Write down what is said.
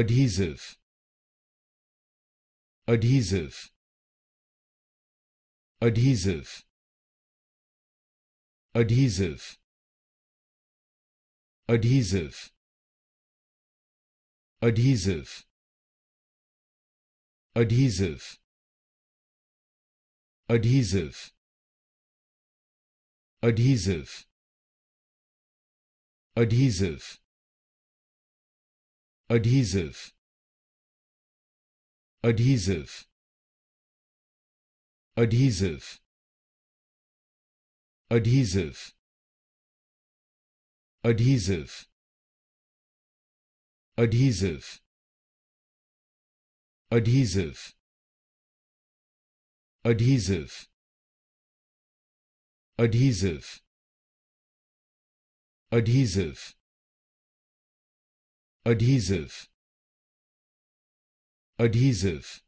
adhesive adhesive adhesive adhesive adhesive adhesive adhesive adhesive adhesive adhesive adhesive adhesive adhesive adhesive adhesive adhesive adhesive adhesive adhesive adhesive adhesive adhesive